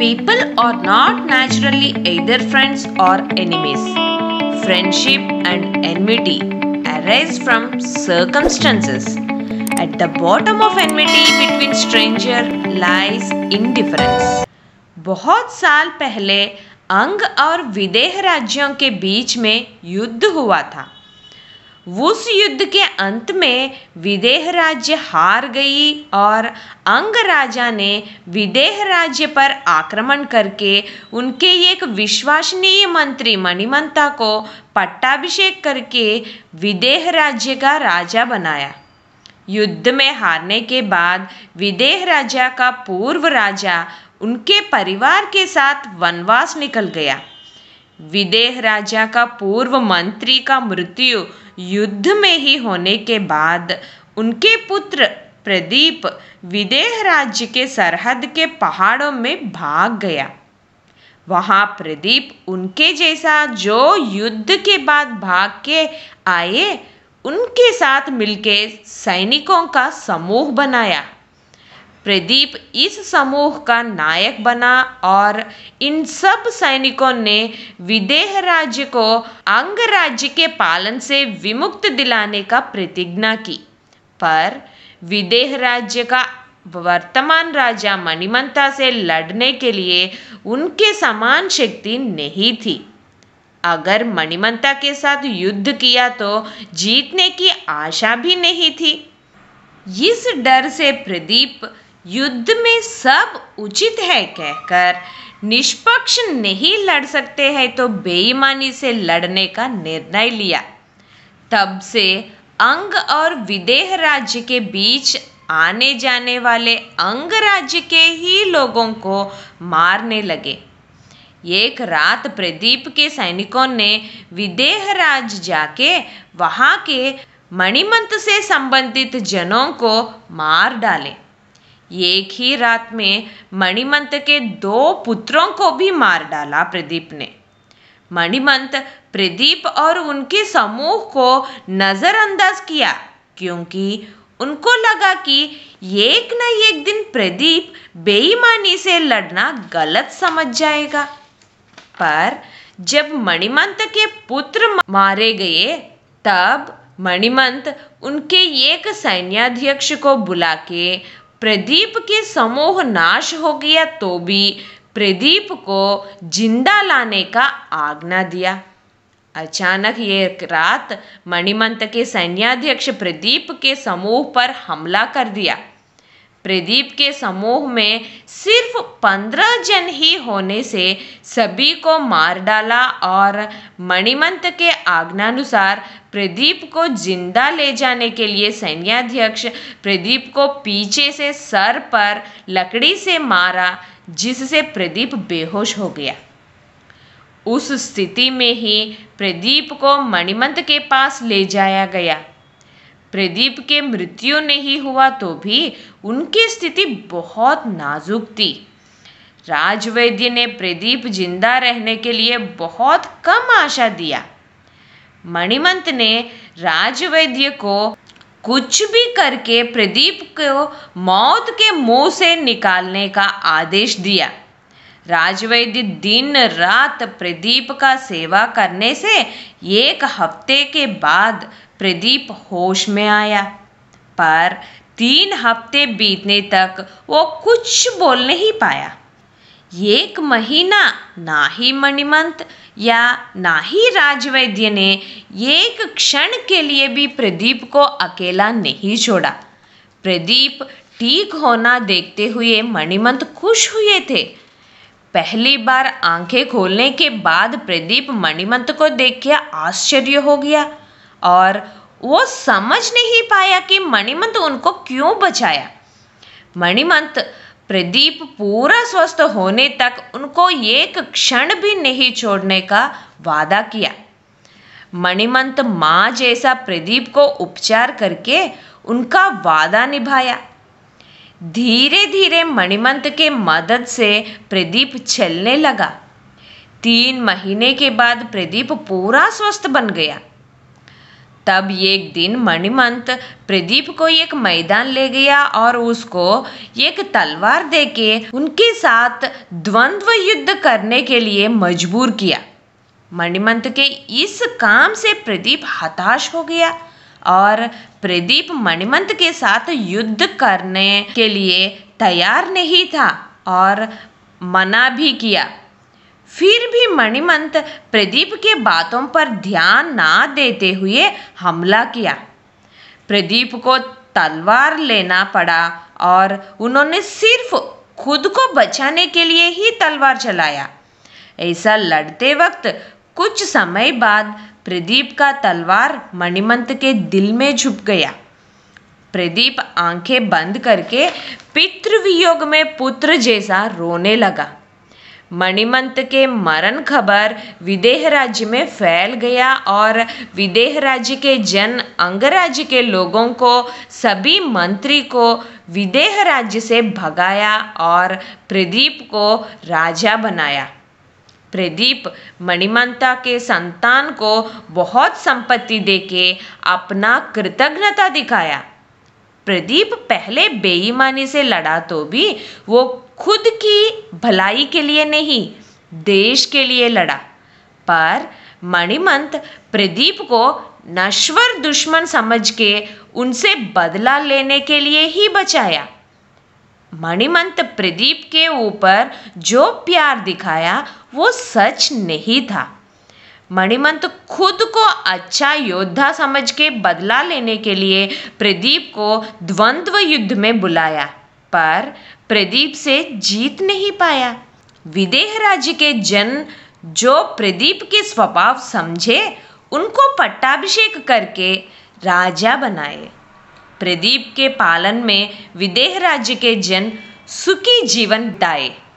People are not naturally either friends or enemies. Friendship and enmity arise from circumstances. At the bottom of enmity between stranger lies indifference. बहुत साल पहले अंग और विदेह राज्यों के बीच में युद्ध हुआ था उस युद्ध के अंत में विदेह राज्य हार गई और अंग राजा ने विदेह राज्य पर आक्रमण करके उनके एक विश्वसनीय मंत्री मणिमंता को पट्टाभिषेक करके विदेह राज्य का राजा बनाया युद्ध में हारने के बाद विदेह राजा का पूर्व राजा उनके परिवार के साथ वनवास निकल गया विदेह राजा का पूर्व मंत्री का मृत्यु युद्ध में ही होने के बाद उनके पुत्र प्रदीप विदेह राज्य के सरहद के पहाड़ों में भाग गया वहाँ प्रदीप उनके जैसा जो युद्ध के बाद भाग के आए उनके साथ मिलके सैनिकों का समूह बनाया प्रदीप इस समूह का नायक बना और इन सब सैनिकों ने विदेह राज्य को अंग राज्य के पालन से विमुक्त दिलाने का प्रतिज्ञा की पर विदेह राज्य का वर्तमान राजा मणिमंता से लड़ने के लिए उनके समान शक्ति नहीं थी अगर मणिमंता के साथ युद्ध किया तो जीतने की आशा भी नहीं थी इस डर से प्रदीप युद्ध में सब उचित है कहकर निष्पक्ष नहीं लड़ सकते हैं तो बेईमानी से लड़ने का निर्णय लिया तब से अंग और विदेह राज्य के बीच आने जाने वाले अंग राज्य के ही लोगों को मारने लगे एक रात प्रदीप के सैनिकों ने विदेह राज जाके वहाँ के मणिमंत से संबंधित जनों को मार डाले एक ही रात में मणिमंत के दो पुत्रों को भी मार डाला प्रदीप ने मणिमंत प्रदीप और उनके समूह को नज़रअंदाज किया क्योंकि उनको लगा कि एक न एक दिन प्रदीप बेईमानी से लड़ना गलत समझ जाएगा पर जब मणिमंत के पुत्र मारे गए तब मणिमंत उनके एक सैन्याध्यक्ष को बुला के प्रदीप के समूह नाश हो गया तो भी प्रदीप को जिंदा लाने का आज्ञा दिया अचानक ये रात मणिमंत के सैन्याध्यक्ष प्रदीप के समूह पर हमला कर दिया प्रदीप के समूह में सिर्फ पंद्रह जन ही होने से सभी को मार डाला और मणिमंत के आज्ञानुसार प्रदीप को जिंदा ले जाने के लिए सैन्याध्यक्ष प्रदीप को पीछे से सर पर लकड़ी से मारा जिससे प्रदीप बेहोश हो गया उस स्थिति में ही प्रदीप को मणिमंत के पास ले जाया गया प्रदीप के मृत्यु नहीं हुआ तो भी उनकी स्थिति बहुत नाजुक थी राजवैद्य ने प्रदीप जिंदा रहने के लिए बहुत कम आशा दिया मणिमंत ने राजवैद्य को कुछ भी करके प्रदीप को मौत के मुंह से निकालने का आदेश दिया राजवैद्य दिन रात प्रदीप का सेवा करने से एक हफ्ते के बाद प्रदीप होश में आया पर तीन हफ्ते बीतने तक वो कुछ बोल नहीं पाया एक महीना ना ही मणिमंत या ना ही राजवैद्य ने एक क्षण के लिए भी प्रदीप को अकेला नहीं छोड़ा प्रदीप ठीक होना देखते हुए मणिमंत खुश हुए थे पहली बार आंखें खोलने के बाद प्रदीप मणिमंत को देख के आश्चर्य हो गया और वो समझ नहीं पाया कि मणिमंत उनको क्यों बचाया मणिमंत प्रदीप पूरा स्वस्थ होने तक उनको एक क्षण भी नहीं छोड़ने का वादा किया मणिमंत माँ जैसा प्रदीप को उपचार करके उनका वादा निभाया धीरे धीरे मणिमंत के मदद से प्रदीप चलने लगा तीन महीने के बाद प्रदीप पूरा स्वस्थ बन गया तब एक दिन मणिमंत प्रदीप को एक मैदान ले गया और उसको एक तलवार देके उनके साथ द्वंद्व युद्ध करने के लिए मजबूर किया मणिमंत के इस काम से प्रदीप हताश हो गया और प्रदीप मणिमंत के साथ युद्ध करने के लिए तैयार नहीं था और मना भी किया फिर भी मणिमंत प्रदीप के बातों पर ध्यान ना देते हुए हमला किया प्रदीप को तलवार लेना पड़ा और उन्होंने सिर्फ खुद को बचाने के लिए ही तलवार चलाया ऐसा लड़ते वक्त कुछ समय बाद प्रदीप का तलवार मणिमंत के दिल में छुप गया प्रदीप आंखें बंद करके पितृवियोग में पुत्र जैसा रोने लगा मणिमंत के मरण खबर विदेह राज्य में फैल गया और विदेह राज्य के जन अंगराज्य के लोगों को सभी मंत्री को विदेह राज्य से भगाया और प्रदीप को राजा बनाया प्रदीप मणिमंता के संतान को बहुत संपत्ति देके अपना कृतज्ञता दिखाया प्रदीप पहले बेईमानी से लड़ा तो भी वो खुद की भलाई के लिए नहीं देश के लिए लड़ा पर मणिमंत प्रदीप को नश्वर दुश्मन समझ के उनसे बदला लेने के लिए ही बचाया मणिमंत प्रदीप के ऊपर जो प्यार दिखाया वो सच नहीं था मणिमंत खुद को अच्छा योद्धा समझ के बदला लेने के लिए प्रदीप को द्वंद्व युद्ध में बुलाया पर प्रदीप से जीत नहीं पाया विदेह राज्य के जन जो प्रदीप के स्वभाव समझे उनको पट्टाभिषेक करके राजा बनाए प्रदीप के पालन में विदेह राज्य के जन सुखी जीवन बिताए